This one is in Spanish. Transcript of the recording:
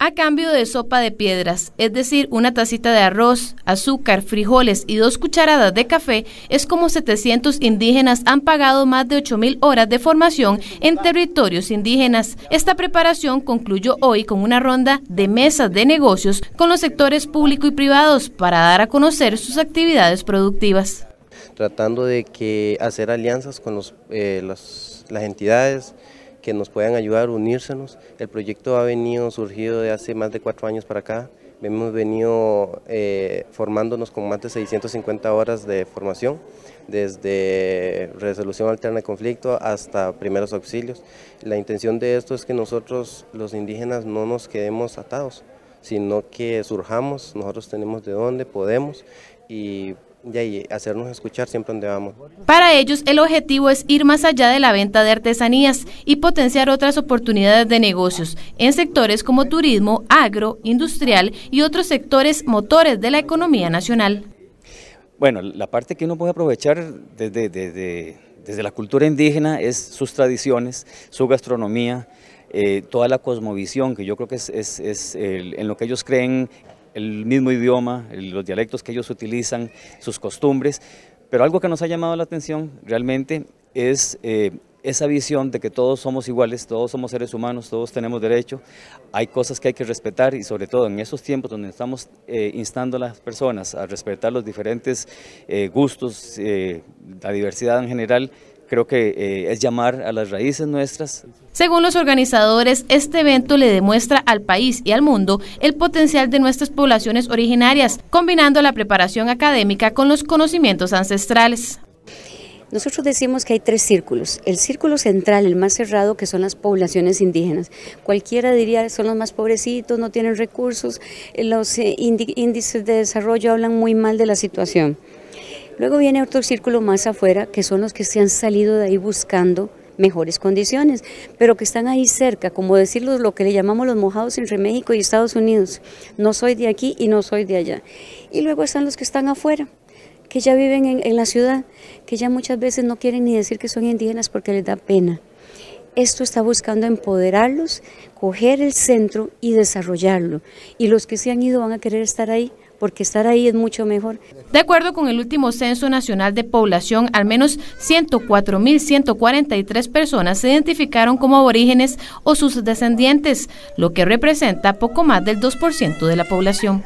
a cambio de sopa de piedras, es decir, una tacita de arroz, azúcar, frijoles y dos cucharadas de café, es como 700 indígenas han pagado más de 8.000 horas de formación en territorios indígenas. Esta preparación concluyó hoy con una ronda de mesas de negocios con los sectores público y privados para dar a conocer sus actividades productivas. Tratando de que hacer alianzas con eh, las entidades, que nos puedan ayudar, unírsenos. El proyecto ha venido surgido de hace más de cuatro años para acá. Hemos venido eh, formándonos con más de 650 horas de formación, desde resolución alterna de conflicto hasta primeros auxilios. La intención de esto es que nosotros, los indígenas, no nos quedemos atados, sino que surjamos, nosotros tenemos de dónde, podemos y y hacernos escuchar siempre donde vamos. Para ellos el objetivo es ir más allá de la venta de artesanías y potenciar otras oportunidades de negocios en sectores como turismo, agro, industrial y otros sectores motores de la economía nacional. Bueno, la parte que uno puede aprovechar desde, desde, la cultura indígena es sus tradiciones, su gastronomía, eh, toda la cosmovisión, que yo creo que es, en lo que ellos creen el mismo idioma, los dialectos que ellos utilizan, sus costumbres, pero algo que nos ha llamado la atención realmente es eh, esa visión de que todos somos iguales, todos somos seres humanos, todos tenemos derecho, hay cosas que hay que respetar y sobre todo en esos tiempos donde estamos eh, instando a las personas a respetar los diferentes eh, gustos, la diversidad en general, creo que eh, es llamar a las raíces nuestras. Según los organizadores, este evento le demuestra al país y al mundo el potencial de nuestras poblaciones originarias, combinando la preparación académica con los conocimientos ancestrales. Nosotros decimos que hay tres círculos. El círculo central, el más cerrado, que son las poblaciones indígenas. Cualquiera diría que son los más pobrecitos, no tienen recursos, los eh, índices de desarrollo hablan muy mal de la situación. Luego viene otro círculo más afuera, que son los que se han salido de ahí buscando mejores condiciones, pero que están ahí cerca, como decirlo lo que le llamamos los mojados entre México y Estados Unidos. No soy de aquí y no soy de allá. Y luego están los que están afuera, que ya viven en, en la ciudad, que ya muchas veces no quieren ni decir que son indígenas porque les da pena. Esto está buscando empoderarlos, coger el centro y desarrollarlo. Y los que se han ido van a querer estar ahí porque estar ahí es mucho mejor. De acuerdo con el último Censo Nacional de Población, al menos 104.143 personas se identificaron como aborígenes o sus descendientes, lo que representa poco más del 2% de la población.